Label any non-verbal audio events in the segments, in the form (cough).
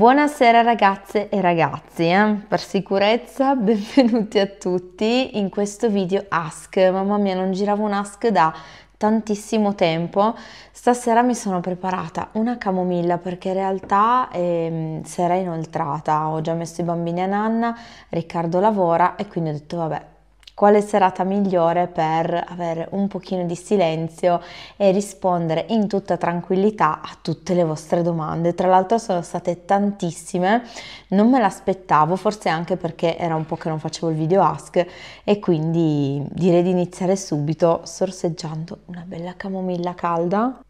Buonasera ragazze e ragazzi, eh? per sicurezza (laughs) benvenuti a tutti in questo video ask, mamma mia non giravo un ask da tantissimo tempo, stasera mi sono preparata una camomilla perché in realtà eh, sera inoltrata, ho già messo i bambini a nanna, Riccardo lavora e quindi ho detto vabbè quale serata migliore per avere un pochino di silenzio e rispondere in tutta tranquillità a tutte le vostre domande. Tra l'altro sono state tantissime, non me l'aspettavo, forse anche perché era un po' che non facevo il video ask e quindi direi di iniziare subito sorseggiando una bella camomilla calda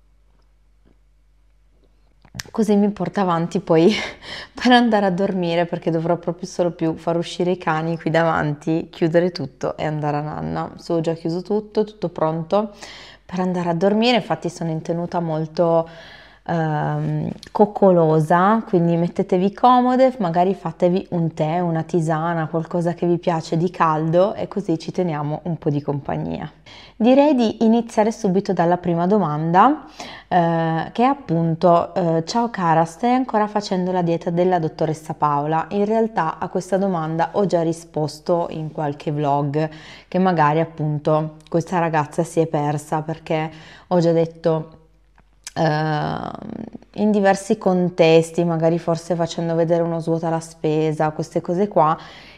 così mi porta avanti poi (laughs) per andare a dormire perché dovrò proprio solo più far uscire i cani qui davanti, chiudere tutto e andare a nanna. So, ho già chiuso tutto, tutto pronto per andare a dormire, infatti sono intenuta molto eh, coccolosa, quindi mettetevi comode, magari fatevi un tè, una tisana, qualcosa che vi piace di caldo e così ci teniamo un po' di compagnia. Direi di iniziare subito dalla prima domanda eh, che è appunto eh, ciao cara stai ancora facendo la dieta della dottoressa Paola? In realtà a questa domanda ho già risposto in qualche vlog che magari appunto questa ragazza si è persa perché ho già detto Ehm, in diversi contesti, magari forse facendo vedere uno svuota la spesa, queste cose qua,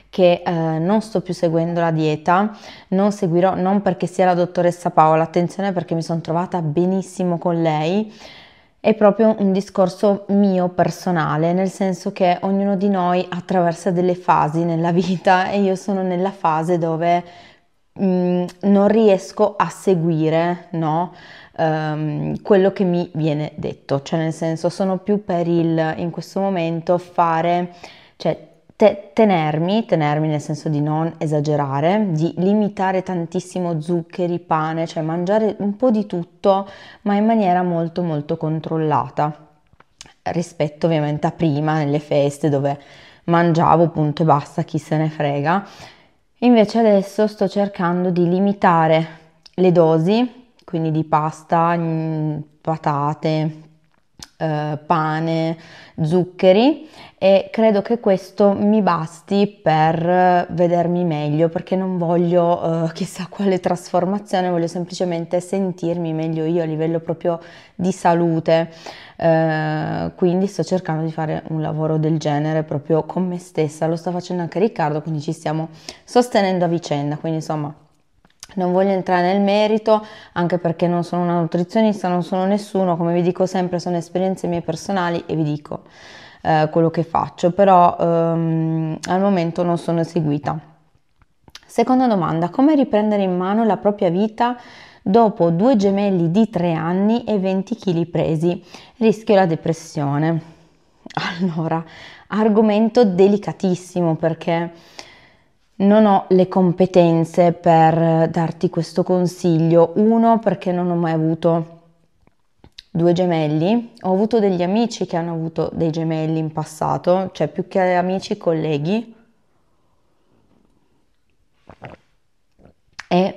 che eh, non sto più seguendo la dieta, non seguirò, non perché sia la dottoressa Paola, attenzione perché mi sono trovata benissimo con lei, è proprio un discorso mio personale, nel senso che ognuno di noi attraversa delle fasi nella vita e io sono nella fase dove mh, mm, non riesco a seguire, no? ehm, quello che mi viene detto, cioè nel senso sono più per il in questo momento fare, cioè te, tenermi, tenermi nel senso di non esagerare, di limitare tantissimo zuccheri, pane, cioè mangiare un po' di tutto, ma in maniera molto molto controllata rispetto ovviamente a prima nelle feste dove mangiavo punto e basta, chi se ne frega. Invece adesso sto cercando di limitare le dosi quindi di pasta, mm, patate, eh, pane, zuccheri e credo che questo mi basti per vedermi meglio perché non voglio eh, (laughs) chissà quale trasformazione, voglio semplicemente sentirmi meglio io a livello proprio di salute. Eh, quindi sto cercando di fare un lavoro del genere proprio con me stessa, lo sta facendo anche Riccardo, quindi ci stiamo sostenendo a vicenda, quindi insomma non voglio entrare nel merito, anche perché non sono una nutrizionista, non sono nessuno, come vi dico sempre, sono esperienze mie personali e vi dico eh, quello che faccio, però ehm, al momento non sono seguita. Seconda domanda, come riprendere in mano la propria vita dopo due gemelli di 3 anni e 20 kg presi? Rischio la depressione. (laughs) Allora, argomento delicatissimo perché non ho le competenze per darti questo consiglio. Uno, perché non ho mai avuto due gemelli. Ho avuto degli amici che hanno avuto dei gemelli in passato, cioè più che amici, colleghi. E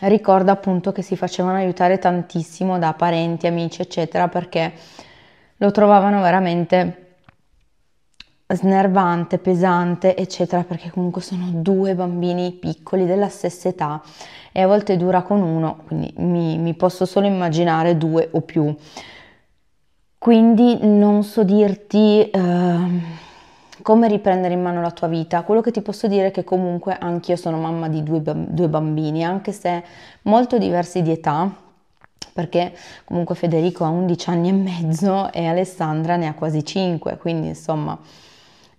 ricordo appunto che si facevano aiutare tantissimo da parenti, amici, eccetera, perché lo trovavano veramente snervante, pesante, eccetera, perché comunque sono due bambini piccoli della stessa età e a volte dura con uno, quindi mi, mi posso solo immaginare due o più. Quindi non so dirti eh, come riprendere in mano la tua vita, quello che ti posso dire è che comunque anch'io sono mamma di due, due bambini, anche se molto diversi di età, perché comunque Federico ha 11 anni e mezzo e Alessandra ne ha quasi 5, quindi insomma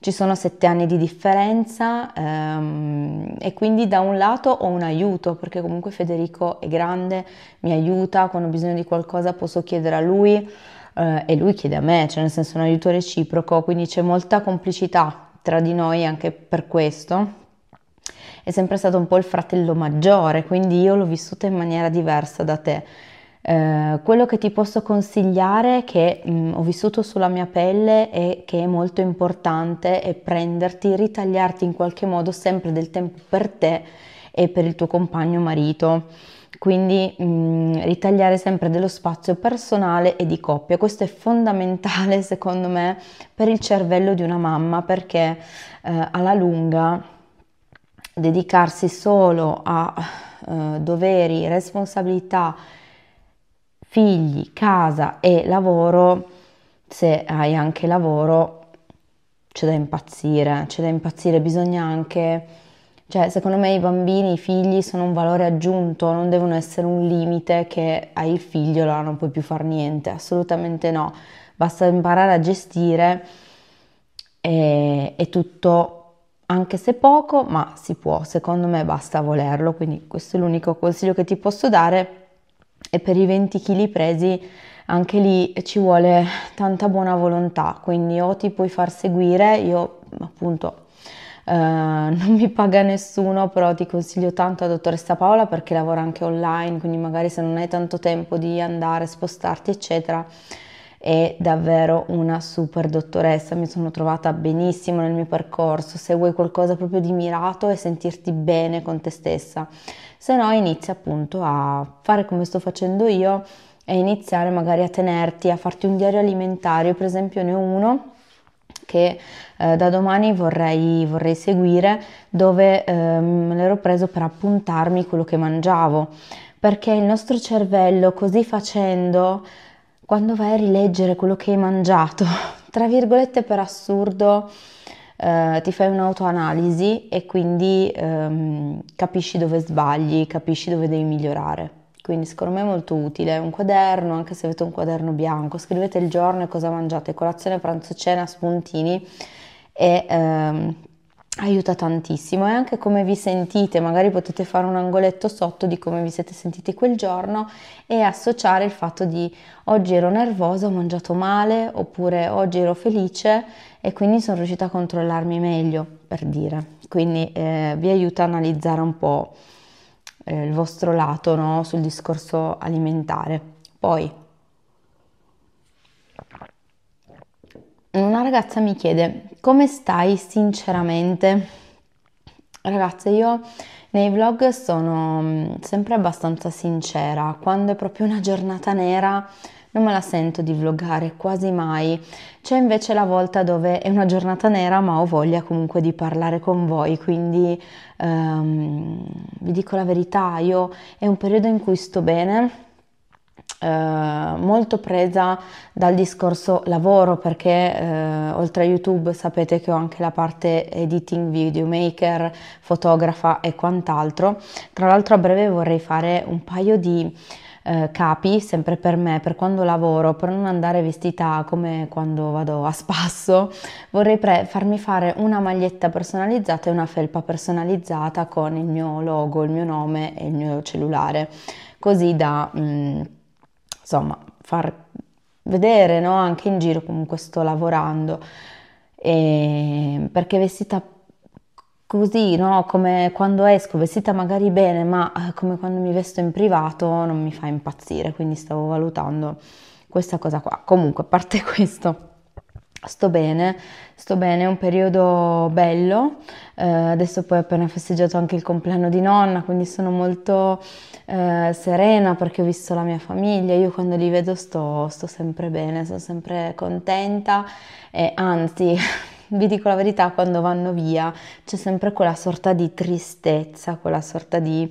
ci sono sette anni di differenza ehm, e quindi da un lato ho un aiuto perché comunque Federico è grande, mi aiuta, quando ho bisogno di qualcosa posso chiedere a lui eh, e lui chiede a me, cioè nel senso un aiuto reciproco, quindi c'è molta complicità tra di noi anche per questo. È sempre stato un po' il fratello maggiore, quindi io l'ho vissuta in maniera diversa da te eh, quello che ti posso consigliare, che mh, mm, ho vissuto sulla mia pelle e che è molto importante, è prenderti, ritagliarti in qualche modo sempre del tempo per te e per il tuo compagno marito. Quindi mh, mm, ritagliare sempre dello spazio personale e di coppia. Questo è fondamentale (laughs) secondo me per il cervello di una mamma perché eh, alla lunga dedicarsi solo a eh, doveri, responsabilità, figli, casa e lavoro, se hai anche lavoro, c'è da impazzire, c'è da impazzire, bisogna anche, cioè secondo me i bambini, i figli sono un valore aggiunto, non devono essere un limite che hai il figlio, allora non puoi più fare niente, assolutamente no, basta imparare a gestire e, e tutto anche se poco, ma si può, secondo me basta volerlo, quindi questo è l'unico consiglio che ti posso dare e per i 20 kg presi anche lì ci vuole tanta buona volontà, quindi o ti puoi far seguire, io appunto eh, (laughs) non mi paga nessuno, però ti consiglio tanto a dottoressa Paola perché lavora anche online, quindi magari se non hai tanto tempo di andare, spostarti, eccetera, è davvero una super dottoressa, mi sono trovata benissimo nel mio percorso, se vuoi qualcosa proprio di mirato e sentirti bene con te stessa se no inizia appunto a fare come sto facendo io e iniziare magari a tenerti, a farti un diario alimentare, io per esempio ne ho uno che eh, da domani vorrei, vorrei seguire dove eh, me l'ero preso per appuntarmi quello che mangiavo perché il nostro cervello così facendo quando vai a rileggere quello che hai mangiato (laughs) tra virgolette per assurdo eh, ti fai un'autoanalisi e quindi ehm, capisci dove sbagli, capisci dove devi migliorare. Quindi secondo me è molto utile. Un quaderno, anche se avete un quaderno bianco, scrivete il giorno e cosa mangiate, colazione, pranzo, cena, spuntini e... Ehm, aiuta tantissimo e anche come vi sentite, magari potete fare un angoletto sotto di come vi siete sentiti quel giorno e associare il fatto di oggi ero nervosa, ho mangiato male oppure oggi ero felice e quindi sono riuscita a controllarmi meglio, per dire. Quindi eh, vi aiuta a analizzare un po' eh, il vostro lato no? sul discorso alimentare. Poi una ragazza mi chiede come stai sinceramente? Ragazzi, io nei vlog sono mm, sempre abbastanza sincera, quando è proprio una giornata nera non me la sento di vloggare quasi mai. C'è invece la volta dove è una giornata nera, ma ho voglia comunque di parlare con voi, quindi ehm, vi dico la verità, io è un periodo in cui sto bene eh, molto presa dal discorso lavoro perché eh, oltre a YouTube sapete che ho anche la parte editing, videomaker, fotografa e quant'altro. Tra l'altro a breve vorrei fare un paio di eh, capi sempre per me, per quando lavoro, per non andare vestita come quando vado a spasso, vorrei pre- farmi fare una maglietta personalizzata e una felpa personalizzata con il mio logo, il mio nome e il mio cellulare, così da... Mh, mm, insomma far vedere no? anche in giro comunque sto lavorando e perché vestita così no? come quando esco vestita magari bene ma eh, come quando mi vesto in privato non mi fa impazzire quindi stavo valutando questa cosa qua comunque a parte (laughs) questo Sto bene, sto bene, è un periodo bello, eh, adesso poi ho appena festeggiato anche il compleanno di nonna, quindi sono molto eh, serena perché ho visto la mia famiglia, io quando li vedo sto, sto sempre bene, sono sempre contenta e anzi (laughs) vi dico la verità, quando vanno via c'è sempre quella sorta di tristezza, quella sorta di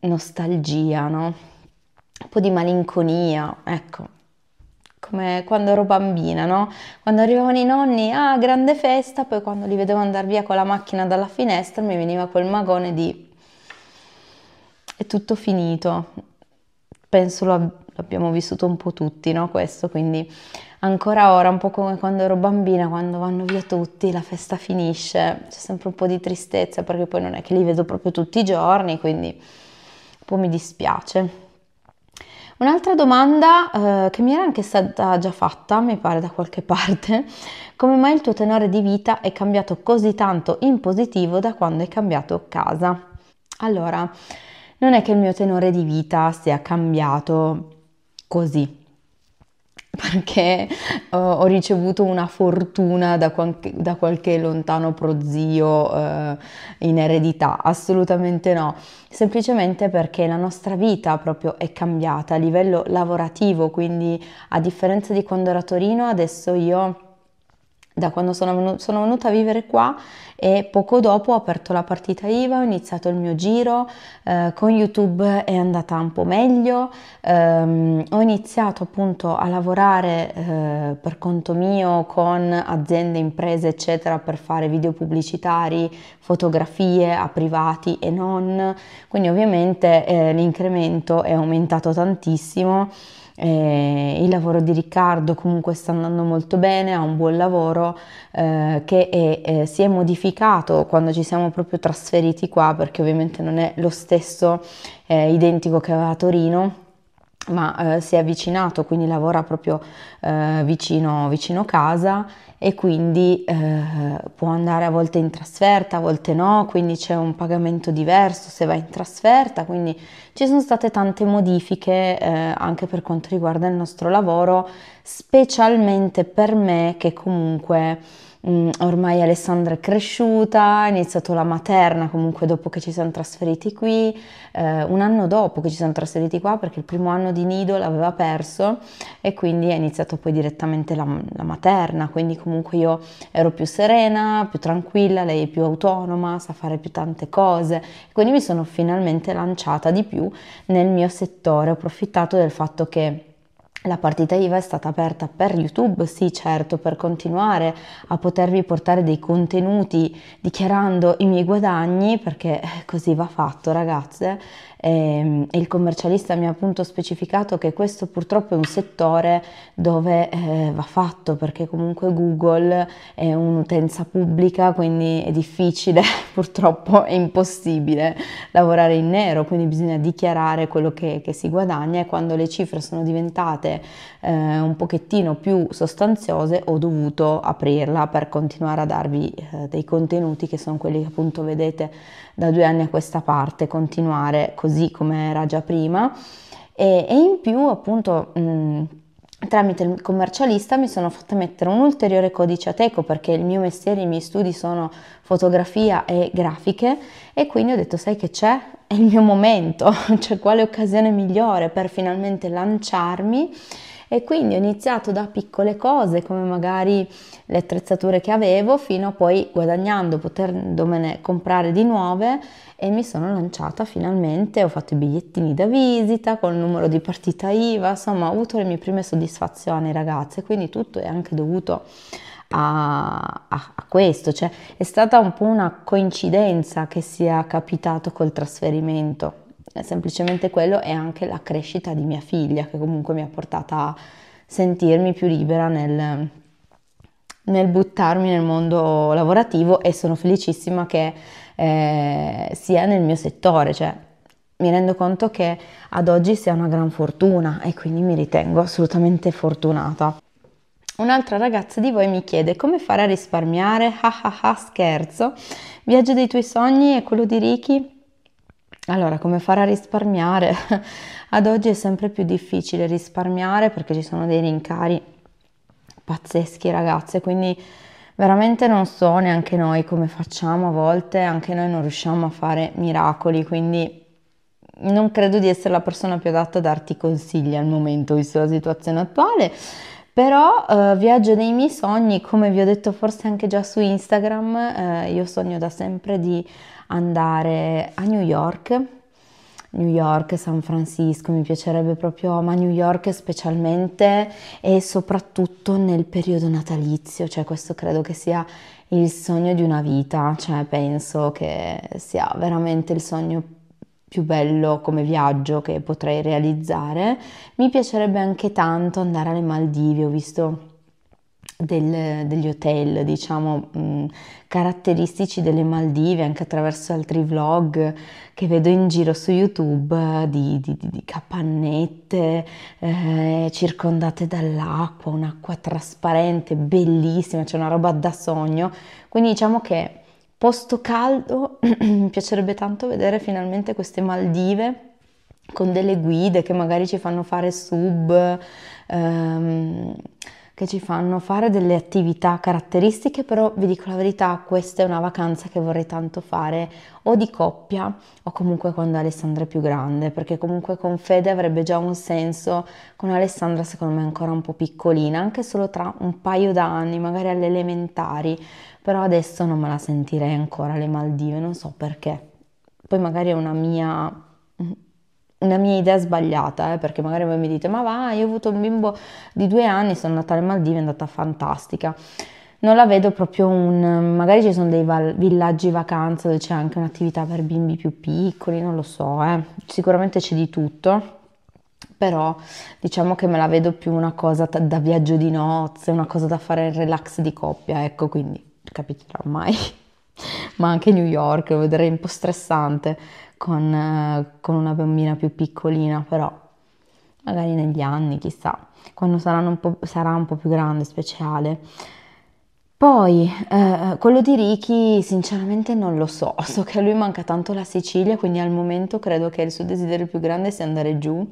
nostalgia, no? Un po' di malinconia, ecco, come quando ero bambina, no? Quando arrivavano i nonni, ah, grande festa, poi quando li vedevo andare via con la macchina dalla finestra mi veniva quel magone di è tutto finito. Penso l'abbiamo vissuto un po' tutti, no? Questo, quindi ancora ora, un po' come quando ero bambina, quando vanno via tutti, la festa finisce, c'è sempre un po' di tristezza perché poi non è che li vedo proprio tutti i giorni, quindi un po' mi dispiace. Un'altra domanda eh, che mi era anche stata già fatta, mi pare da qualche (laughs) parte, come mai il tuo tenore di vita è cambiato così tanto in positivo da quando hai cambiato casa? Allora, non è che il mio tenore di vita sia cambiato così (laughs) perché uh, ho ricevuto una fortuna da, qualche, da qualche lontano prozio uh, in eredità, assolutamente no, semplicemente perché la nostra vita proprio è cambiata a livello lavorativo, quindi a differenza di quando ero a Torino, adesso io da quando sono, venuta, sono venuta a vivere qua e poco dopo ho aperto la partita IVA, ho iniziato il mio giro, eh, con YouTube è andata un po' meglio, ehm, ho iniziato appunto a lavorare eh, per conto mio con aziende, imprese eccetera per fare video pubblicitari, fotografie a privati e non, quindi ovviamente eh, l'incremento è aumentato tantissimo. Eh, il lavoro di Riccardo comunque sta andando molto bene, ha un buon lavoro eh, che è, eh, si è modificato quando ci siamo proprio trasferiti qua perché ovviamente non è lo stesso eh, identico che aveva a Torino ma eh, si è avvicinato, quindi lavora proprio eh, vicino, vicino, casa e quindi eh, può andare a volte in trasferta, a volte no, quindi c'è un pagamento diverso se va in trasferta, quindi ci sono state tante modifiche eh, anche per quanto riguarda il nostro lavoro, specialmente per me che comunque Mm, ormai Alessandra è cresciuta, ha iniziato la materna comunque dopo che ci siamo trasferiti qui, eh, un anno dopo che ci siamo trasferiti qua perché il primo anno di nido l'aveva perso e quindi ha iniziato poi direttamente la, la, materna, quindi comunque io ero più serena, più tranquilla, lei è più autonoma, sa fare più tante cose, quindi mi sono finalmente lanciata di più nel mio settore, ho approfittato del fatto che la partita IVA è stata aperta per YouTube, sì certo, per continuare a potervi portare dei contenuti dichiarando i miei guadagni, perché eh, così va fatto ragazze, Ehm, e, il commercialista mi ha appunto specificato che questo purtroppo è un settore dove eh, va fatto perché comunque Google è un'utenza pubblica, quindi è difficile, (laughs) purtroppo è impossibile lavorare in nero, quindi bisogna dichiarare quello che, che si guadagna e quando le cifre sono diventate eh, un pochettino più sostanziose ho dovuto aprirla per continuare a darvi eh, dei contenuti che sono quelli che appunto vedete da due anni a questa parte continuare così come era già prima e, e in più appunto... Mh, tramite il commercialista mi sono fatta mettere un ulteriore codice ateco perché il mio mestiere, i miei studi sono fotografia e grafiche e quindi ho detto sai che c'è? È il mio momento, (laughs) cioè quale occasione migliore per finalmente lanciarmi e quindi ho iniziato da piccole cose come magari le attrezzature che avevo fino a poi guadagnando potendomene comprare di nuove e mi sono lanciata finalmente, ho fatto i bigliettini da visita con il numero di partita IVA, insomma ho avuto le mie prime soddisfazioni ragazze, quindi tutto è anche dovuto a, a, questo, cioè è stata un po' una coincidenza che sia capitato col trasferimento semplicemente quello e anche la crescita di mia figlia che comunque mi ha portata a sentirmi più libera nel, nel buttarmi nel mondo lavorativo e sono felicissima che eh, sia nel mio settore, cioè mi rendo conto che ad oggi sia una gran fortuna e quindi mi ritengo assolutamente fortunata. Un'altra ragazza di voi mi chiede come fare a risparmiare, ah ah ah scherzo, viaggio dei tuoi sogni e quello di Ricky? Allora, come fare a risparmiare? (laughs) Ad oggi è sempre più difficile risparmiare perché ci sono dei rincari pazzeschi, ragazze, quindi veramente non so neanche noi come facciamo a volte, anche noi non riusciamo a fare miracoli, quindi non credo di essere la persona più adatta a darti consigli al momento, visto la situazione attuale. Però eh, viaggio dei miei sogni, come vi ho detto forse anche già su Instagram, eh, io sogno da sempre di andare a New York. New York, San Francisco, mi piacerebbe proprio, ma New York specialmente e soprattutto nel periodo natalizio, cioè questo credo che sia il sogno di una vita, cioè penso che sia veramente il sogno più più bello come viaggio che potrei realizzare. Mi piacerebbe anche tanto andare alle Maldive, ho visto del, degli hotel, diciamo, mh, mm, caratteristici delle Maldive, anche attraverso altri vlog che vedo in giro su YouTube di, di, di, di capannette eh, circondate dall'acqua, un'acqua trasparente, bellissima, c'è cioè una roba da sogno. Quindi diciamo che Posto caldo, (clears throat) mi piacerebbe tanto vedere finalmente queste Maldive con delle guide che magari ci fanno fare sub, ehm, che ci fanno fare delle attività caratteristiche, però vi dico la verità, questa è una vacanza che vorrei tanto fare o di coppia o comunque quando Alessandra è più grande, perché comunque con Fede avrebbe già un senso, con Alessandra secondo me ancora un po' piccolina, anche solo tra un paio d'anni, magari alle elementari, però adesso non me la sentirei ancora le Maldive, non so perché. Poi magari è una mia una mia idea sbagliata, eh, perché magari voi mi dite: Ma va, io ho avuto un bimbo di due anni, sono andata alle Maldive, è andata fantastica. Non la vedo proprio un. magari ci sono dei val- villaggi vacanza dove c'è anche un'attività per bimbi più piccoli, non lo so, eh. sicuramente c'è di tutto. Però diciamo che me la vedo più una cosa da viaggio di nozze, una cosa da fare in relax di coppia, ecco quindi capiterà mai, (laughs) ma anche New York lo vedrei un po' stressante con, eh, con una bambina più piccolina, però magari negli anni, chissà, quando un sarà un po' più grande, speciale. Poi, eh, eh, quello di Ricky sinceramente non lo so, so che a lui manca tanto la Sicilia, quindi al momento credo che il suo desiderio più grande sia andare giù,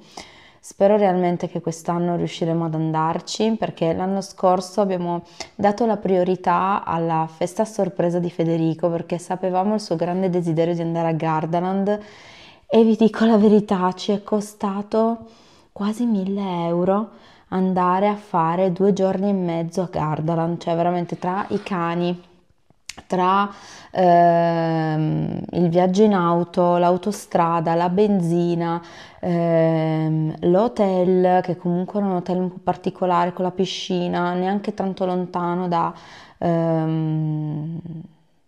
Spero realmente che quest'anno riusciremo ad andarci perché l'anno scorso abbiamo dato la priorità alla festa sorpresa di Federico perché sapevamo il suo grande desiderio di andare a Gardaland e vi dico la verità, ci è costato quasi 1000 euro andare a fare due giorni e mezzo a Gardaland, cioè veramente tra i cani, tra ehm, il viaggio in auto, l'autostrada, la benzina, ehm, l'hotel, che comunque era un hotel un po' particolare con la piscina, neanche tanto lontano da, ehm,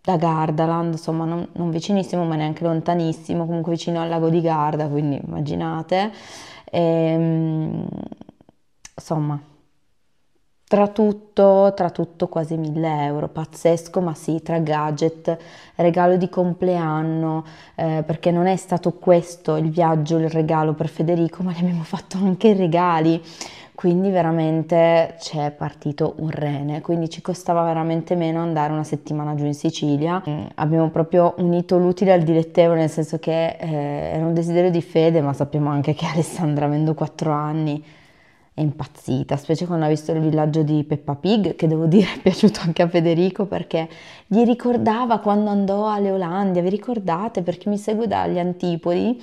da Gardaland, insomma non, non vicinissimo ma neanche lontanissimo, comunque vicino al lago di Garda, quindi immaginate. E, ehm, insomma, tra tutto, tra tutto quasi 1000 euro, pazzesco, ma sì, tra gadget, regalo di compleanno, eh, perché non è stato questo il viaggio, il regalo per Federico, ma gli abbiamo fatto anche i regali. Quindi veramente c'è partito un rene, quindi ci costava veramente meno andare una settimana giù in Sicilia. Mm, abbiamo proprio unito l'utile al dilettevole, nel senso che eh, era un desiderio di fede, ma sappiamo anche che Alessandra avendo 4 anni è impazzita, specie quando ha visto il villaggio di Peppa Pig, che devo dire è (laughs) piaciuto anche a Federico perché gli ricordava quando andò alle Olandia, vi ricordate? Perché mi segue dagli antipodi,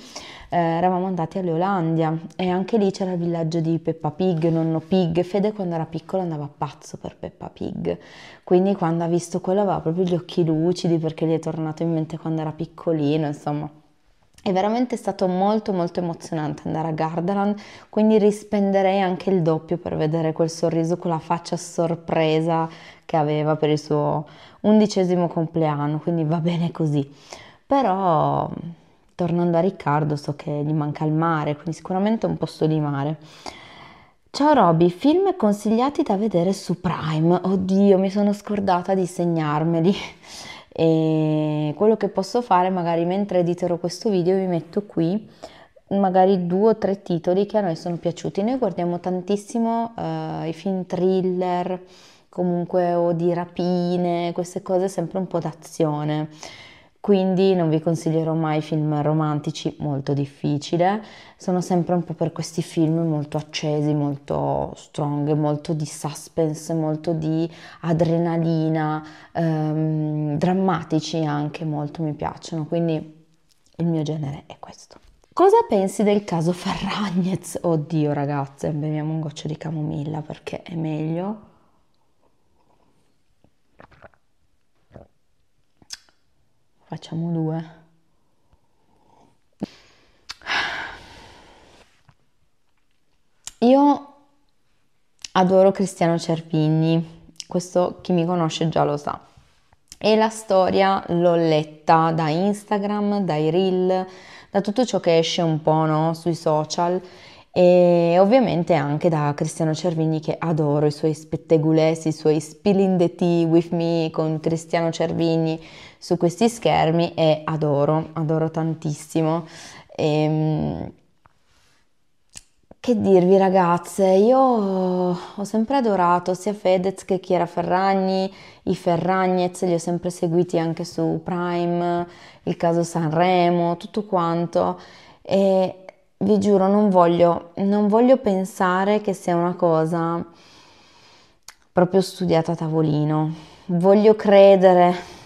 eh, eravamo andati alle Olandia e anche lì c'era il villaggio di Peppa Pig, nonno Pig, Fede quando era piccolo andava pazzo per Peppa Pig, quindi quando ha visto quello aveva proprio gli occhi lucidi perché gli è tornato in mente quando era piccolino, insomma è veramente stato molto molto emozionante andare a Gardaland, quindi rispenderei anche il doppio per vedere quel sorriso, quella faccia sorpresa che aveva per il suo undicesimo compleanno, quindi va bene così. Però tornando a Riccardo so che gli manca il mare, quindi sicuramente un posto di mare. Ciao Roby, film consigliati da vedere su Prime. Oddio, mi sono scordata di segnarmeli e quello che posso fare magari mentre editerò questo video vi metto qui magari due o tre titoli che a noi sono piaciuti. Noi guardiamo tantissimo uh, i film thriller, comunque o di rapine, queste cose sempre un po' d'azione quindi non vi consiglierò mai film romantici, molto difficile, sono sempre un po' per questi film molto accesi, molto strong, molto di suspense, molto di adrenalina, ehm, drammatici anche molto mi piacciono, quindi il mio genere è questo. Cosa pensi del caso Ferragnez? Oddio ragazze, beviamo un goccio di camomilla perché è meglio. facciamo due io adoro Cristiano Cerpigni questo chi mi conosce già lo sa e la storia l'ho letta da Instagram, dai reel, da tutto ciò che esce un po' no? sui social e ovviamente anche da Cristiano Cervini che adoro i suoi spettegulesi, i suoi Spilling the Tea with me con Cristiano Cervini, su questi schermi e adoro, adoro tantissimo. E, ehm, che dirvi ragazze, io ho sempre adorato sia Fedez che Chiara Ferragni, i Ferragnez li ho sempre seguiti anche su Prime, il caso Sanremo, tutto quanto e vi giuro non voglio, non voglio pensare che sia una cosa proprio studiata a tavolino, voglio credere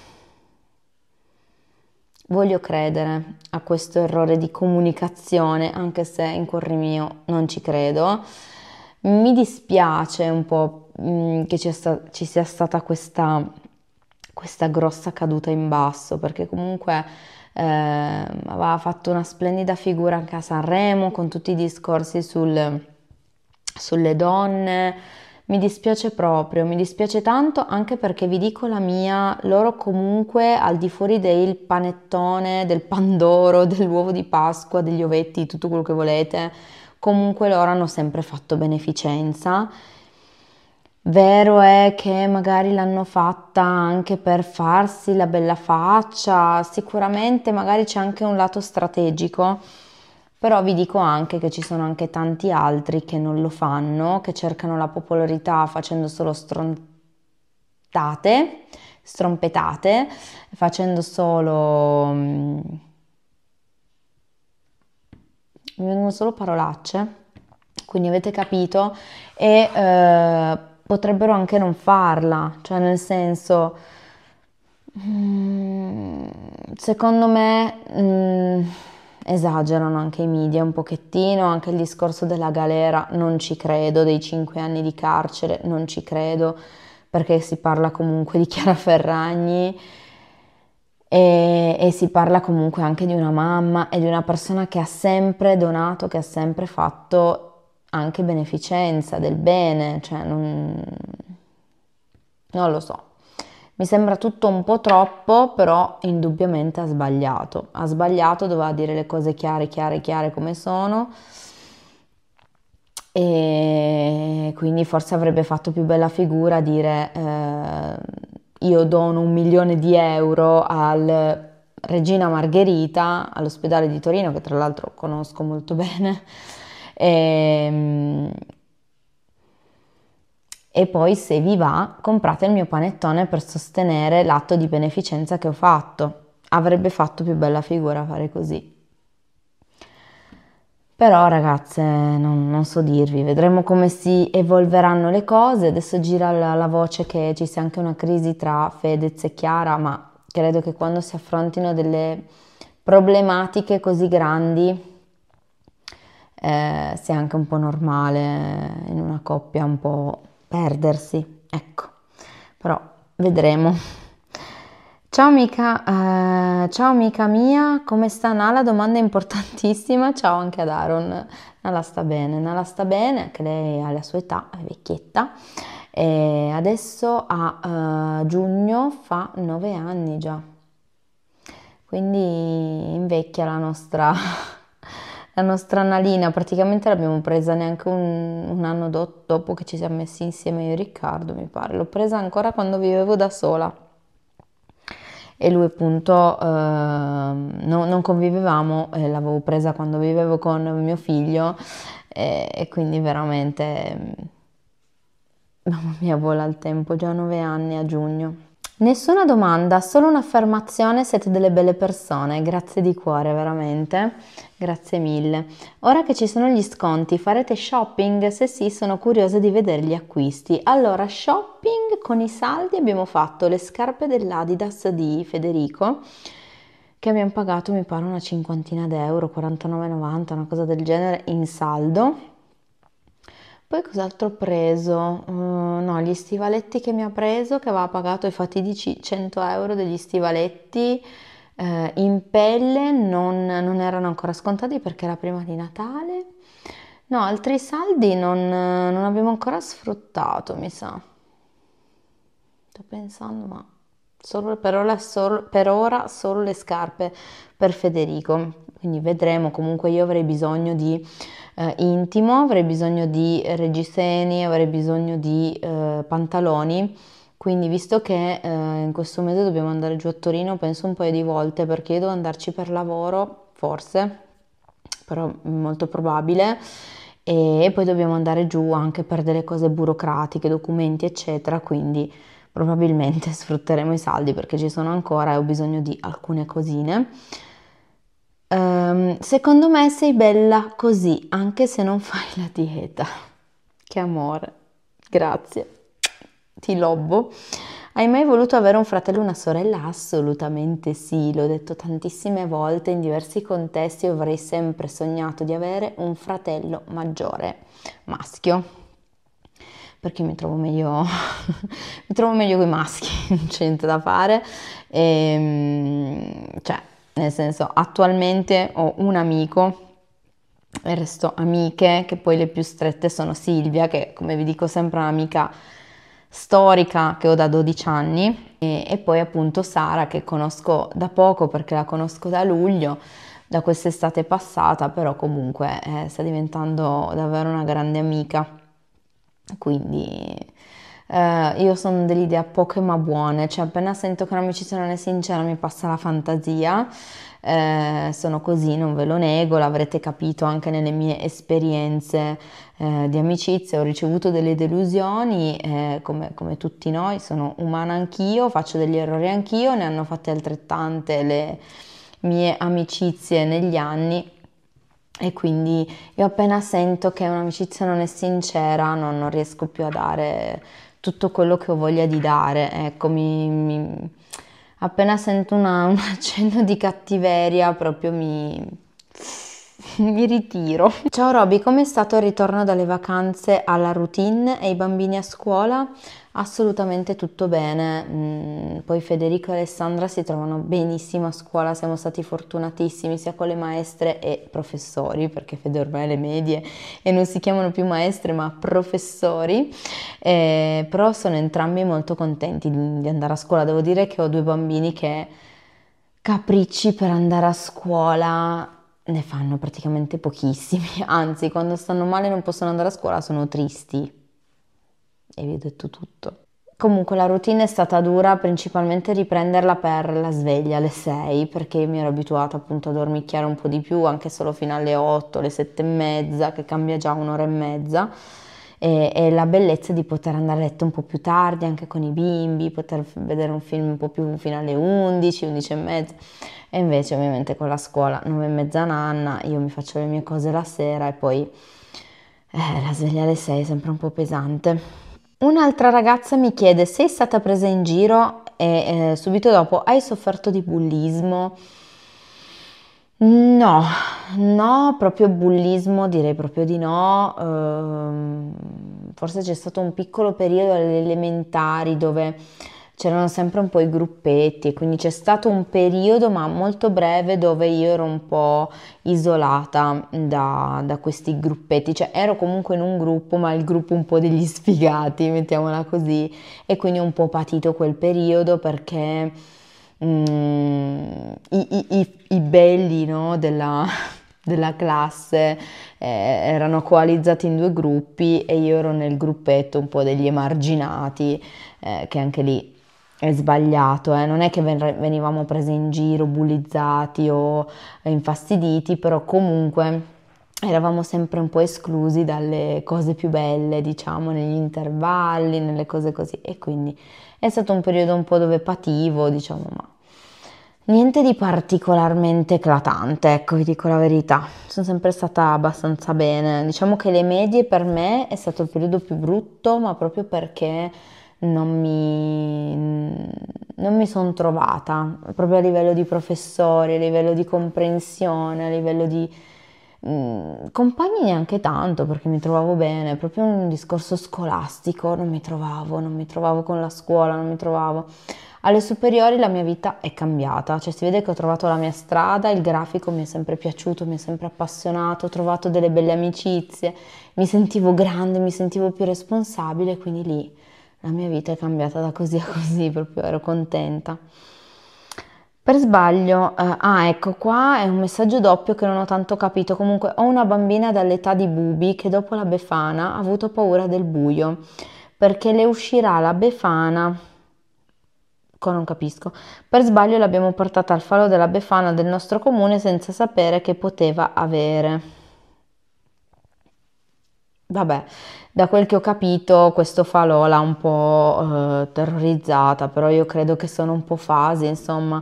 Voglio credere a questo errore di comunicazione, anche se in cuor mio non ci credo. Mi dispiace un po' mm, che ci, ci sia stata questa, questa, grossa caduta in basso, perché comunque eh, aveva fatto una splendida figura anche a Sanremo con tutti i discorsi sul, sulle donne mi dispiace proprio, mi dispiace tanto anche perché vi dico la mia, loro comunque al di fuori del panettone, del pandoro, (laughs) dell'uovo di Pasqua, degli ovetti, tutto quello che volete, comunque loro hanno sempre fatto beneficenza. Vero è che magari l'hanno fatta anche per farsi la bella faccia, sicuramente magari c'è anche un lato strategico però vi dico anche che ci sono anche tanti altri che non lo fanno, che cercano la popolarità facendo solo strontate, strompetate, facendo solo... Mm, mi vengono solo parolacce, quindi avete capito, e eh, potrebbero anche non farla, cioè nel senso, mm, secondo me... Mh, mm, esagerano anche i media un pochettino, anche il discorso della galera non ci credo, dei cinque anni di carcere non ci credo, perché si parla comunque di Chiara Ferragni e, e si parla comunque anche di una mamma e di una persona che ha sempre donato, che ha sempre fatto anche beneficenza, del bene, cioè non, non lo so. Mi sembra tutto un po' troppo, però indubbiamente ha sbagliato. Ha sbagliato, doveva dire le cose chiare, chiare, chiare come sono. E quindi forse avrebbe fatto più bella figura dire eh, io dono un milione di euro al Regina Margherita all'ospedale di Torino, che tra l'altro conosco molto (laughs) bene, e, ehm, e poi se vi va comprate il mio panettone per sostenere l'atto di beneficenza che ho fatto. Avrebbe fatto più bella figura fare così. Però ragazze, non, non so dirvi, vedremo come si evolveranno le cose. Adesso gira la, la voce che ci sia anche una crisi tra Fedez e Chiara, ma credo che quando si affrontino delle problematiche così grandi eh, sia anche un po' normale eh, in una coppia un po' perdersi, ecco, però vedremo. Ciao amica, eh, ciao amica mia, come sta Nala? Domanda importantissima, ciao anche ad Aaron, Nala sta bene, Nala sta bene, anche lei ha la sua età, è vecchietta, e adesso a eh, giugno fa 9 anni già, quindi invecchia la nostra la nostra analina praticamente l'abbiamo presa neanche un, un anno do, dopo che ci siamo messi insieme io e Riccardo, mi pare. L'ho presa ancora quando vivevo da sola e lui appunto eh, no, non convivevamo, eh, l'avevo presa quando vivevo con mio figlio eh, e quindi veramente, mamma mia, vola il tempo, già 9 anni a giugno. Nessuna domanda, solo un'affermazione, siete delle belle persone, grazie di cuore veramente, grazie mille. Ora che ci sono gli sconti, farete shopping? Se sì, sono curiosa di vedere gli acquisti. Allora, shopping con i saldi abbiamo fatto le scarpe dell'Adidas di Federico, che abbiamo pagato mi pare una cinquantina d'euro, 49,90, una cosa del genere, in saldo poi cos'altro ho preso? Uh, no, gli stivaletti che mi ha preso, che aveva pagato i fatidici 100 euro degli stivaletti eh, in pelle, non, non, erano ancora scontati perché era prima di Natale. No, altri saldi non, non abbiamo ancora sfruttato, mi sa. Sto pensando, ma Solo per, ora, sol, per ora solo le scarpe per Federico, quindi vedremo. Comunque io avrei bisogno di eh, intimo, avrei bisogno di reggiseni, avrei bisogno di eh, pantaloni. Quindi visto che eh, in questo mese dobbiamo andare giù a Torino, penso un paio di volte perché io devo andarci per lavoro, forse, però molto probabile e poi dobbiamo andare giù anche per delle cose burocratiche, documenti, eccetera, quindi probabilmente (laughs) sfrutteremo i saldi perché ci sono ancora e ho bisogno di alcune cosine. Um, secondo me sei bella così, anche se non (laughs) fai la dieta. Che amore, grazie, ti lobbo. Hai mai voluto avere un fratello o una sorella? Assolutamente sì, l'ho detto tantissime volte in diversi contesti, avrei sempre sognato di avere un fratello maggiore, maschio perché mi trovo meglio, (laughs) mi trovo meglio con i maschi, (laughs) non c'è niente da fare. E, ehm, cioè, nel senso, attualmente ho un amico e resto amiche, che poi le più strette sono Silvia, che come vi dico sempre è un'amica storica che ho da 12 anni, e, e, poi appunto Sara che conosco da poco perché la conosco da luglio, da quest'estate passata, però comunque eh, sta diventando davvero una grande amica. Quindi Uh, io sono dell'idea poche ma buone, cioè appena sento che un'amicizia non è sincera mi passa la fantasia, uh, sono così, non ve lo nego, l'avrete capito anche nelle mie esperienze uh, di amicizia, ho ricevuto delle delusioni, eh, come, come, tutti noi, sono umana anch'io, faccio degli errori anch'io, ne hanno fatte altrettante le mie amicizie negli anni e quindi io appena sento che un'amicizia non è sincera non, non riesco più a dare tutto quello che ho voglia di dare, ecco, mi, mi, appena sento una, (laughs) un accenno di cattiveria proprio mi, (laughs) mi ritiro. Ciao Roby, com'è stato il ritorno dalle vacanze alla routine e i bambini a scuola? assolutamente tutto bene. Mm, poi Federico e Alessandra si trovano benissimo a scuola, siamo stati fortunatissimi sia con le maestre e professori, perché Fede ormai è le medie e non si chiamano più maestre ma professori, eh, però sono entrambi molto contenti di, andare a scuola. Devo dire che ho due bambini che capricci per andare a scuola ne fanno praticamente pochissimi, (laughs) anzi quando stanno male e non possono andare a scuola sono tristi e vi ho detto tutto. Comunque la routine è stata dura, principalmente riprenderla per la sveglia alle 6, perché mi ero abituata appunto a dormicchiare un po' di più, anche solo fino alle 8, alle 7 e mezza, che cambia già un'ora e mezza. E, e, la bellezza di poter andare a letto un po' più tardi anche con i bimbi, poter vedere un film un po' più fino alle 11, 11 e mezza. E invece ovviamente con la scuola 9 e mezza nanna, io mi faccio le mie cose la sera e poi eh, la sveglia alle 6 è sempre un po' pesante. Un'altra ragazza mi chiede: Sei stata presa in giro e eh, subito dopo hai sofferto di bullismo? No, no, proprio bullismo direi proprio di no. Ehm, forse c'è stato un piccolo periodo alle elementari dove c'erano sempre un po' i gruppetti, quindi c'è stato un periodo, ma molto breve, dove io ero un po' isolata da, da questi gruppetti, cioè ero comunque in un gruppo, ma il gruppo un po' degli (laughs) sfigati, mettiamola così, e quindi ho un po' patito quel periodo perché... Mm, i, i, i, i, belli no, della, (laughs) della classe eh, erano coalizzati in due gruppi e io ero nel gruppetto un po' degli emarginati, eh, che anche lì è sbagliato, eh? non è che venivamo presi in giro, bullizzati o infastiditi, però comunque eravamo sempre un po' esclusi dalle cose più belle, diciamo, negli intervalli, nelle cose così. E quindi è stato un periodo un po' dove pativo, diciamo, ma niente di particolarmente eclatante, ecco, vi dico la verità. Sono sempre stata abbastanza bene. Diciamo che le medie per me è stato il periodo più brutto, ma proprio perché non mi, non mi sono trovata, proprio a livello di professori, a livello di comprensione, a livello di mh, mm, compagni neanche tanto perché mi trovavo bene, proprio un discorso scolastico, non mi trovavo, non mi trovavo con la scuola, non mi trovavo. Alle superiori la mia vita è cambiata, cioè si vede che ho trovato la mia strada, il grafico mi è sempre piaciuto, mi è sempre appassionato, ho trovato delle belle amicizie, mi sentivo grande, mi sentivo più responsabile, quindi lì la mia vita è cambiata da così a (laughs) così, proprio ero contenta. Per sbaglio, eh, ah ecco qua è un messaggio doppio che non ho tanto capito, comunque ho una bambina dall'età di Bubi che dopo la Befana ha avuto paura del buio, perché le uscirà la Befana, ecco, non capisco, per sbaglio l'abbiamo portata al falò della Befana del nostro comune senza sapere che poteva avere. Vabbè, da quel che ho capito, questo falò l'ha un po' eh, terrorizzata, però io credo che sono un po' fasi, insomma,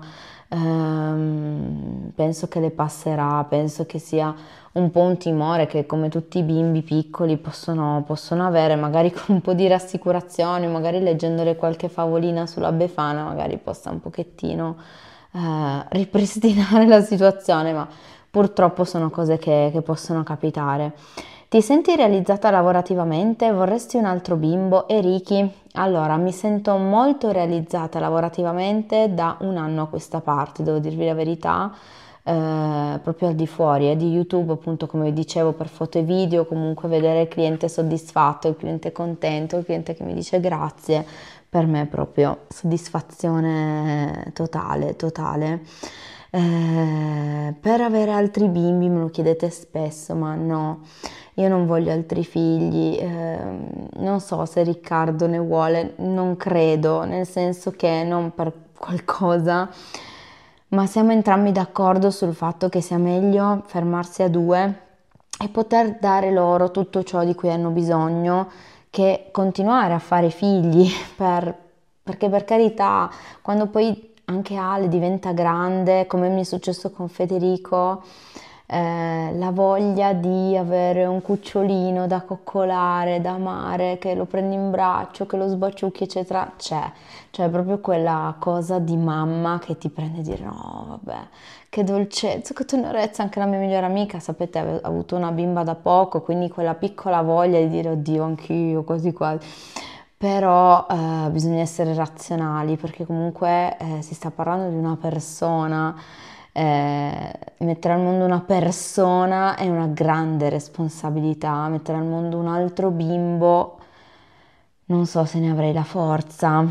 ehm, penso che le passerà, penso che sia un po' un timore che come tutti i bimbi piccoli possono, possono avere, magari con un po' di rassicurazione, magari leggendole qualche favolina sulla Befana, magari possa un pochettino eh, ripristinare (laughs) la situazione, ma purtroppo sono cose che, che possono capitare. Ti senti realizzata lavorativamente? Vorresti un altro bimbo? E Ricky? Allora, mi sento molto realizzata lavorativamente da un anno a questa parte, devo dirvi la verità. Eh, proprio al di fuori eh, di YouTube, appunto come vi dicevo per foto e video, comunque vedere il cliente soddisfatto, il cliente contento, il cliente che mi dice grazie, per me è proprio soddisfazione totale, totale. Eh, per avere altri bimbi me lo chiedete spesso, ma no io non voglio altri figli, eh, non so se Riccardo ne vuole, non credo, nel senso che non per qualcosa, ma siamo entrambi d'accordo sul fatto che sia meglio fermarsi a due e poter dare loro tutto ciò di cui hanno bisogno che continuare a fare figli (laughs) per, perché per carità quando poi anche Ale diventa grande come mi è successo con Federico eh, la voglia di avere un cucciolino da coccolare, da amare, che lo prendi in braccio, che lo sbaciucchi, eccetera, c'è. Cioè proprio quella cosa di mamma che ti prende e dire no, vabbè, che dolcezza, che tenerezza, anche la mia migliore amica, sapete, ha avuto una bimba da poco, quindi quella piccola voglia di dire oddio, anch'io, quasi quasi però eh, bisogna essere razionali perché comunque eh, si sta parlando di una persona eh, mettere al mondo una persona è una grande responsabilità, mettere al mondo un altro bimbo non so se ne avrei la forza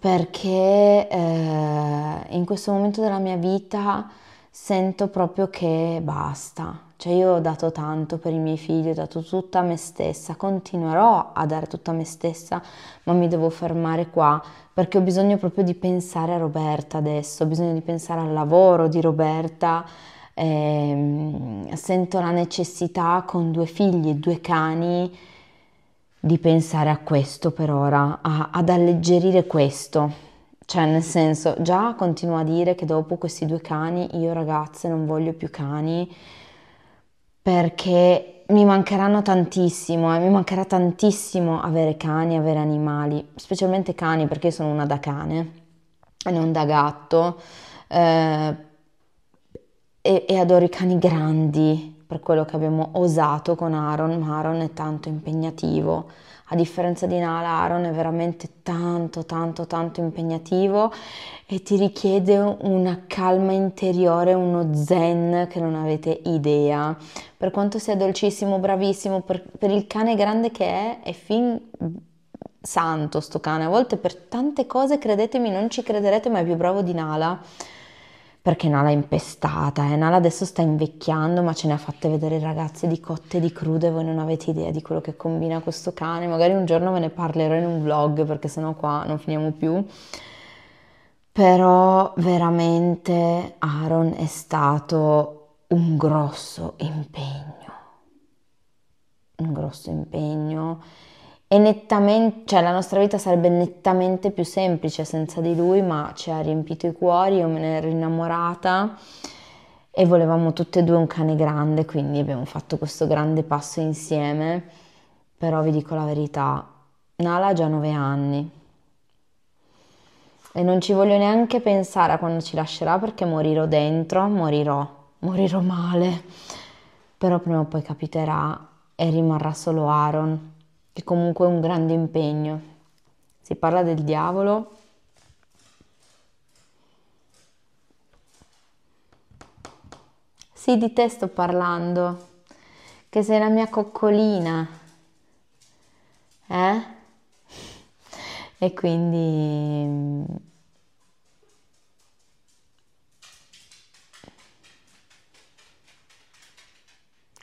perché eh, in questo momento della mia vita sento proprio che basta. Cioè io ho dato tanto per i miei figli, ho dato tutta me stessa, continuerò a dare tutta me stessa, ma mi devo fermare qua perché ho bisogno proprio di pensare a Roberta adesso, ho bisogno di pensare al lavoro di Roberta, eh, sento la necessità con due figli e due cani di pensare a questo per ora, a, ad alleggerire questo. Cioè, nel senso, già continuo a dire che dopo questi due cani io ragazze non voglio più cani perché mi mancheranno tantissimo eh, mi mancherà tantissimo avere cani, avere animali, specialmente cani perché io sono una da cane e non da gatto eh, e, e adoro i cani grandi per quello che abbiamo osato con Aaron, ma Aaron è tanto impegnativo a differenza di Nala Aaron è veramente tanto tanto tanto impegnativo e ti richiede una calma interiore, uno zen che non avete idea. Per quanto sia dolcissimo, bravissimo, per, per il cane grande che è, è fin santo sto cane, a volte per tante cose credetemi non ci crederete ma è più bravo di Nala perché Nala è impestata e eh. Nala adesso sta invecchiando ma ce ne ha fatte vedere ragazze di cotte di crude voi non avete idea di quello che combina questo cane magari un giorno ve ne parlerò in un vlog perché sennò qua non finiamo più però veramente Aaron è stato un grosso impegno un grosso impegno e nettamente, cioè la nostra vita sarebbe nettamente più semplice senza di lui, ma ci ha riempito i cuori, io me ne ero innamorata e volevamo tutte e due un cane grande, quindi abbiamo fatto questo grande passo insieme, però vi dico la verità, Nala ha già nove anni e non ci voglio neanche pensare a quando ci lascerà perché morirò dentro, morirò, morirò male, però prima o poi capiterà e rimarrà solo Aaron che comunque un grande impegno. Si parla del diavolo. Sì, di te sto parlando, che sei la mia coccolina. Eh? E quindi... Mm,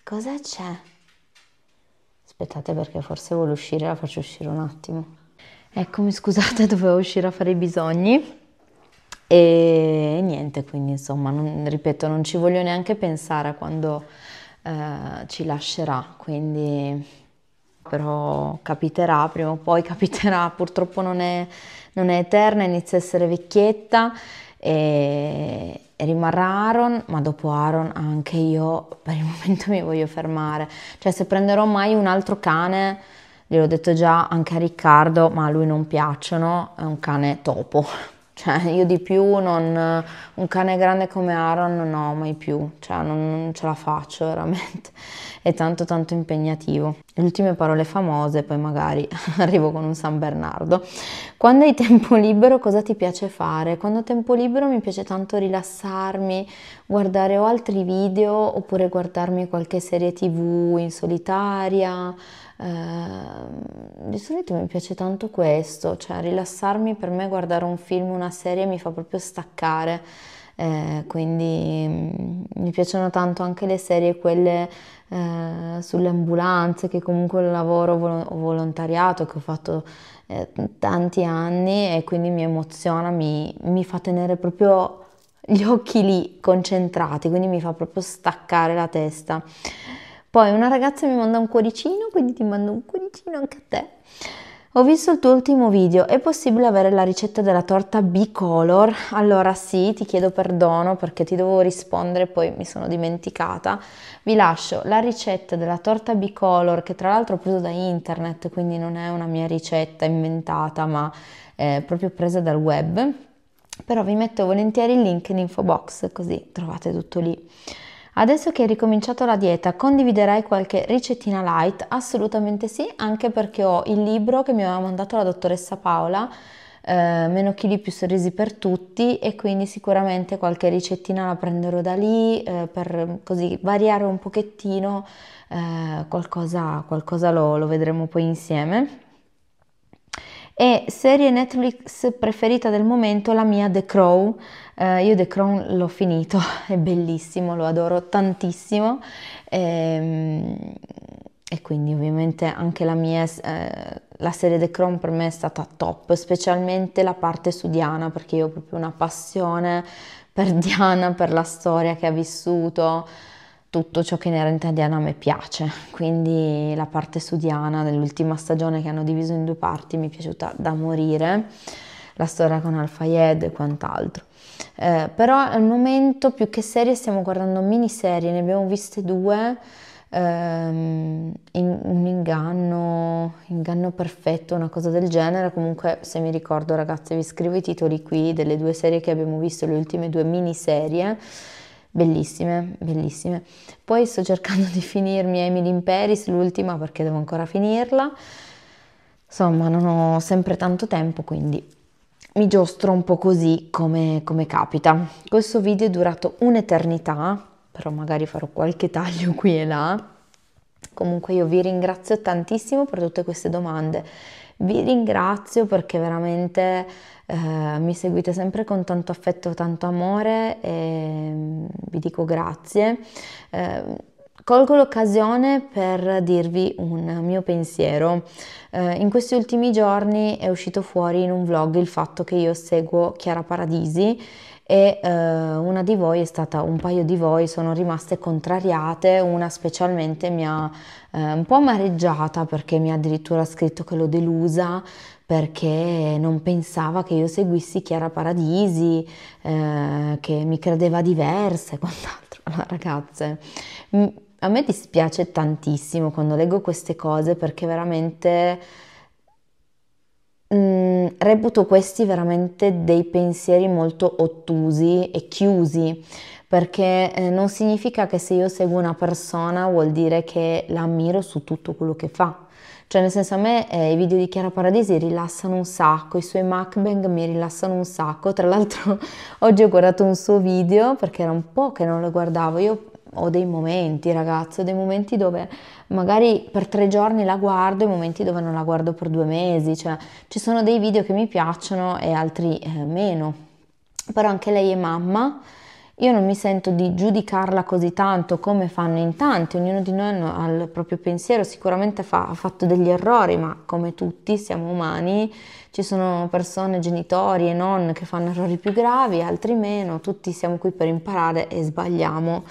cosa c'è? Aspettate perché forse vuole uscire, la faccio uscire un attimo. Eccomi, scusate, (laughs) dovevo uscire a fare i bisogni. E niente, quindi insomma, non, ripeto, non ci voglio neanche pensare a quando eh, ci lascerà, quindi però capiterà, prima o poi capiterà, purtroppo non è, non è eterna, inizia a essere vecchietta e rimarrà Aaron, ma dopo Aaron anche io per il (laughs) momento mi voglio fermare. Cioè se prenderò mai un altro cane, glielo ho detto già anche a Riccardo, ma a lui non piacciono, è un cane topo, cioè, io di più non, un cane grande come Aaron no mai più, cioè non, non ce la faccio (laughs) veramente, è tanto tanto impegnativo. Le ultime parole famose, poi magari (laughs) arrivo con un San Bernardo. Quando hai tempo libero cosa ti piace fare? Quando ho tempo libero mi piace tanto rilassarmi, guardare o altri video oppure guardarmi qualche serie tv in solitaria, Ehm, di solito mi piace tanto questo, cioè rilassarmi per me guardare un film, una serie mi fa proprio staccare. Eh, quindi mh, mm, mi piacciono tanto anche le serie, quelle eh, sulle ambulanze, che comunque lavoro vol- volontariato che ho fatto eh, tanti anni e quindi mi emoziona, mi, mi fa tenere proprio gli occhi lì concentrati, quindi mi fa proprio staccare la testa. Poi una ragazza mi manda un cuoricino, quindi ti mando un cuoricino anche a te. Ho visto il tuo ultimo video, è possibile avere la ricetta della torta bicolor? Allora sì, ti chiedo perdono perché ti devo rispondere, poi mi sono dimenticata. Vi lascio la ricetta della torta bicolor che tra l'altro ho preso da internet, quindi non è una mia ricetta inventata ma proprio presa dal web. Però vi metto volentieri il link in info box così trovate tutto lì. Adesso che hai ricominciato la dieta, condividerai qualche ricettina light? Assolutamente sì, anche perché ho il libro che mi aveva mandato la dottoressa Paola, eh, meno chili più sorrisi per tutti e quindi sicuramente qualche ricettina la prenderò da lì eh, per così variare un pochettino, eh, qualcosa, qualcosa lo, lo vedremo poi insieme e serie Netflix preferita del momento la mia The Crow. Eh, io The Crow l'ho finito, (laughs) è bellissimo, lo adoro tantissimo e, ehm, e quindi ovviamente anche la mia... Eh, la serie The Crown per me è stata top, specialmente la parte su Diana, perché io ho proprio una passione per (laughs) Diana, per la storia che ha vissuto, tutto ciò che in era italiana a me piace, quindi la parte sudiana dell'ultima stagione che hanno diviso in due parti mi è piaciuta da morire, la storia con Al-Fayed e quant'altro. Eh, però al momento più che serie stiamo guardando miniserie, ne abbiamo viste due, ehm, in, un inganno, inganno perfetto, una cosa del genere, comunque se mi ricordo ragazze vi scrivo i titoli qui delle due serie che abbiamo visto, le ultime due miniserie bellissime, bellissime. Poi sto cercando (laughs) di finirmi Emily in Paris, l'ultima perché devo ancora finirla. Insomma, non ho sempre tanto tempo, quindi mi giostro un po' così come, come capita. Questo video è durato un'eternità, però magari farò qualche taglio qui e là. Comunque io vi ringrazio tantissimo per tutte queste domande vi ringrazio perché veramente eh, mi seguite sempre con tanto affetto, tanto amore e mm, vi dico grazie. Eh, Colgo l'occasione per dirvi un mio pensiero. Eh, in questi ultimi giorni è uscito fuori in un vlog il fatto che io seguo Chiara Paradisi e eh, una di voi è stata, un paio di voi sono rimaste contrariate, una specialmente mi ha eh, un po' amareggiata perché mi ha addirittura scritto che l'ho delusa perché non pensava che io seguissi Chiara Paradisi, eh, che mi credeva diversa e (laughs) quant'altro. Allora, ragazze, a me dispiace tantissimo quando leggo queste cose perché veramente mh, mm, reputo questi veramente dei pensieri molto ottusi e chiusi, perché eh, non significa che se io seguo una persona vuol dire che la ammiro su tutto quello che fa. Cioè, nel senso, a me eh, i video di Chiara Paradisi rilassano un sacco, i suoi mukbang mi rilassano un sacco. Tra l'altro, (laughs) oggi ho guardato un suo video perché era un po' che non lo guardavo. Io ho dei momenti, ragazzi, dei momenti dove magari per tre giorni la guardo e momenti dove non la guardo per due mesi, cioè ci sono dei video che mi piacciono e altri eh, meno. Però anche lei è mamma, io non mi sento di giudicarla così tanto come fanno in tanti, ognuno di noi ha il proprio pensiero, sicuramente fa, ha fatto degli errori, ma come tutti siamo umani, ci sono persone, genitori e non che fanno errori più gravi, altri meno, tutti siamo qui per imparare e sbagliamo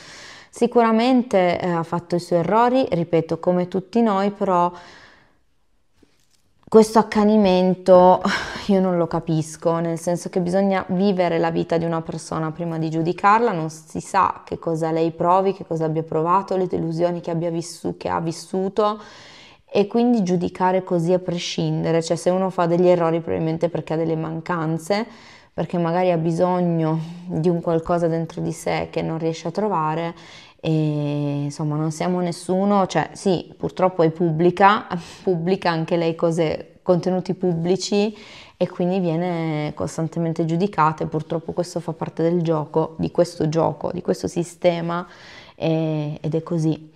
Sicuramente eh, ha fatto i suoi errori, ripeto, come tutti noi, però questo accanimento (laughs) io non lo capisco, nel senso che bisogna vivere la vita di una persona prima di giudicarla, non si sa che cosa lei provi, che cosa abbia provato, le delusioni che, vissu- che ha vissuto e quindi giudicare così a prescindere, cioè se uno fa degli errori probabilmente perché ha delle mancanze, perché magari ha bisogno di un qualcosa dentro di sé che non riesce a trovare e insomma non siamo nessuno, cioè sì, purtroppo è pubblica, (laughs) pubblica anche lei cose, contenuti pubblici e quindi viene costantemente giudicata e purtroppo questo fa parte del gioco, di questo gioco, di questo sistema e, ed è così.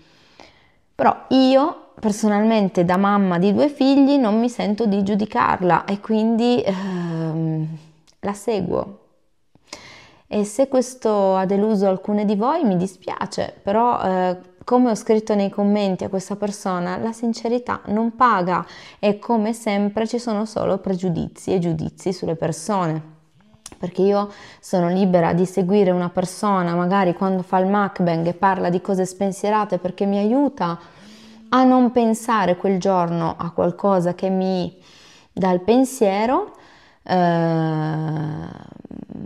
Però io personalmente da mamma di due figli non mi sento di giudicarla e quindi ehm, la seguo. E se questo ha deluso alcune di voi mi dispiace, però eh, come ho scritto nei commenti a questa persona, la sincerità non paga e come sempre ci sono solo pregiudizi e giudizi sulle persone perché io sono libera di seguire una persona magari quando fa il mukbang e parla di cose spensierate perché mi aiuta a non pensare quel giorno a qualcosa che mi dà il pensiero Ehm,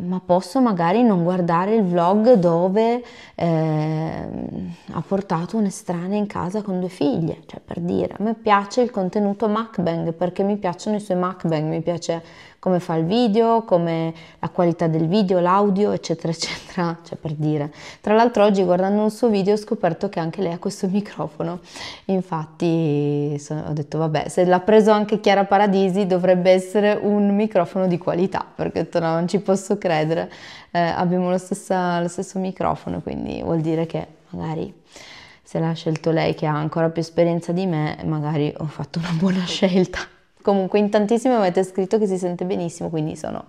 ma posso magari non guardare il vlog dove eh, ha portato un'estranea in casa con due figlie, cioè per dire, a me piace il contenuto MacBang perché mi piacciono i suoi MacBang, mi piace come fa il video, come la qualità del video, l'audio, eccetera, eccetera, (laughs) cioè per dire. Tra l'altro oggi guardando un suo video ho scoperto che anche lei ha questo (laughs) microfono, infatti sono, ho detto vabbè, se l'ha preso anche Chiara Paradisi dovrebbe essere un microfono di qualità, perché ho detto no, non ci posso credere, eh, abbiamo lo, stessa, lo stesso microfono, quindi vuol dire che magari se l'ha scelto lei che ha ancora più esperienza di me, magari ho fatto una buona (laughs) scelta. Comunque in tantissimi avete scritto che si sente benissimo, quindi sono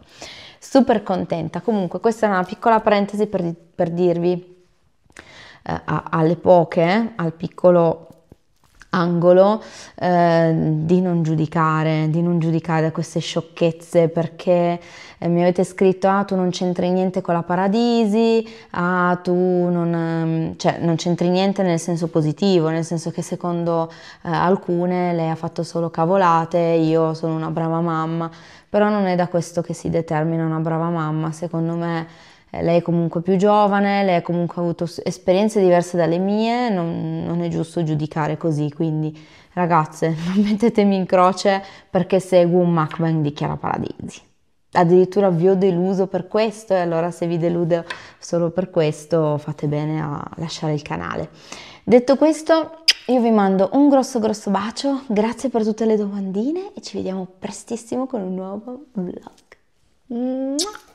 super contenta. Comunque questa è una piccola parentesi per, per dirvi eh, a, alle poche, eh, al piccolo angolo eh, di non giudicare, di non giudicare queste sciocchezze perché eh, mi avete scritto ah tu non c'entri niente con la paradisi, ah tu non, ehm, cioè, non c'entri niente nel senso positivo, nel senso che secondo eh, alcune lei ha fatto solo cavolate, io sono una brava mamma, però non è da questo che si determina una brava mamma, secondo me eh, lei è comunque più giovane, lei ha comunque avuto esperienze diverse dalle mie, non, non, è giusto giudicare così, quindi ragazze (laughs) non mettetemi in croce perché seguo un mukbang di Chiara Paradisi. Addirittura vi ho deluso per questo e allora se vi delude solo per questo fate bene a lasciare il canale. Detto questo io vi mando un grosso grosso bacio, grazie per tutte le domandine e ci vediamo prestissimo con un nuovo vlog. Mua!